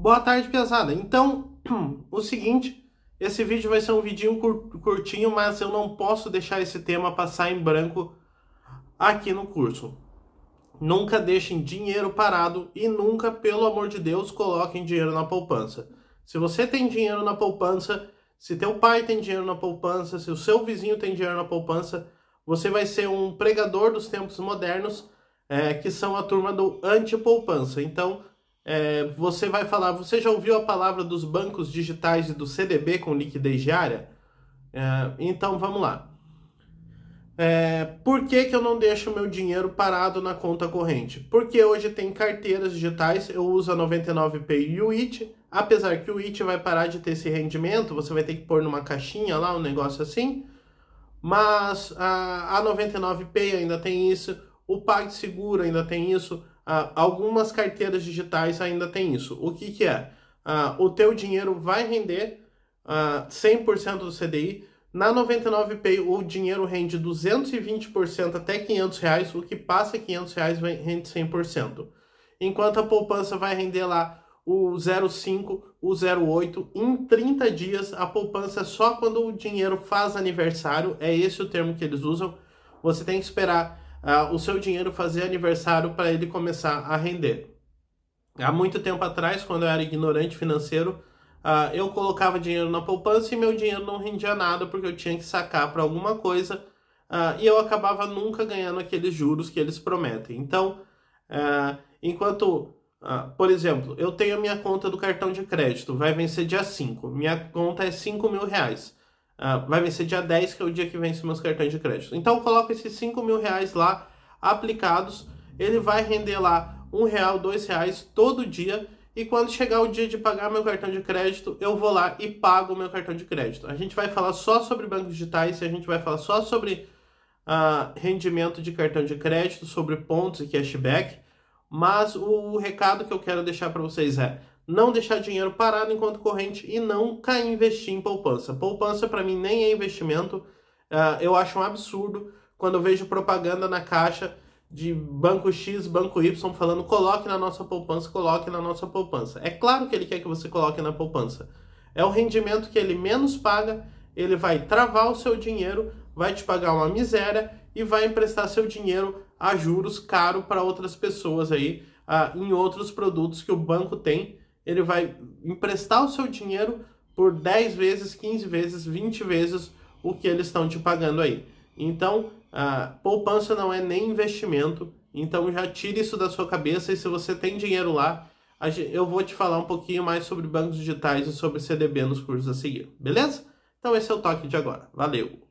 Boa tarde, pesada. Então, o seguinte, esse vídeo vai ser um vidinho curtinho, mas eu não posso deixar esse tema passar em branco aqui no curso. Nunca deixem dinheiro parado e nunca, pelo amor de Deus, coloquem dinheiro na poupança. Se você tem dinheiro na poupança, se teu pai tem dinheiro na poupança, se o seu vizinho tem dinheiro na poupança, você vai ser um pregador dos tempos modernos, é, que são a turma do anti-poupança. Então, é, você vai falar, você já ouviu a palavra dos bancos digitais e do CDB com liquidez diária? É, então vamos lá. É, por que, que eu não deixo meu dinheiro parado na conta corrente? Porque hoje tem carteiras digitais, eu uso a 99 p e o IT, apesar que o IT vai parar de ter esse rendimento, você vai ter que pôr numa caixinha lá, um negócio assim, mas a, a 99 p ainda tem isso, o PagSeguro ainda tem isso, ah, algumas carteiras digitais ainda tem isso. O que, que é? Ah, o teu dinheiro vai render ah, 100% do CDI. Na 99Pay, o dinheiro rende 220% até 500 reais. O que passa 500 reais rende 100%. Enquanto a poupança vai render lá o 05, o 08 em 30 dias. A poupança é só quando o dinheiro faz aniversário. É esse o termo que eles usam. Você tem que esperar uh, o seu dinheiro fazer aniversário para ele começar a render. Há muito tempo atrás, quando eu era ignorante financeiro, uh, eu colocava dinheiro na poupança e meu dinheiro não rendia nada porque eu tinha que sacar para alguma coisa uh, e eu acabava nunca ganhando aqueles juros que eles prometem. Então, enquanto Uh, por exemplo, eu tenho a minha conta do cartão de crédito, vai vencer dia 5. Minha conta é 5 mil reais. Uh, vai vencer dia 10, que é o dia que vence meus cartões de crédito. Então coloco esses 5 mil reais lá aplicados. Ele vai render lá um real, dois reais todo dia. E quando chegar o dia de pagar meu cartão de crédito, eu vou lá e pago o meu cartão de crédito. A gente vai falar só sobre bancos digitais, a gente vai falar só sobre uh, rendimento de cartão de crédito, sobre pontos e cashback. Mas o recado que eu quero deixar para vocês é: não deixar dinheiro parado em conta corrente e não cair investir em poupança. Poupança para mim nem é investimento. Uh, eu acho um absurdo quando eu vejo propaganda na caixa de banco X, banco Y falando coloque na nossa poupança, coloque na nossa poupança. É claro que ele quer que você coloque na poupança. É o rendimento que ele menos paga, ele vai travar o seu dinheiro, vai te pagar uma miséria e vai emprestar seu dinheiro a juros caro para outras pessoas aí, uh, em outros produtos que o banco tem ele vai emprestar o seu dinheiro por 10 vezes, 15 vezes, 20 vezes o que eles estão te pagando aí. Então, a poupança não é nem investimento, então já tire isso da sua cabeça e se você tem dinheiro lá, eu vou te falar um pouquinho mais sobre bancos digitais e sobre CDB nos cursos a seguir, beleza? Então esse é o toque de agora. Valeu!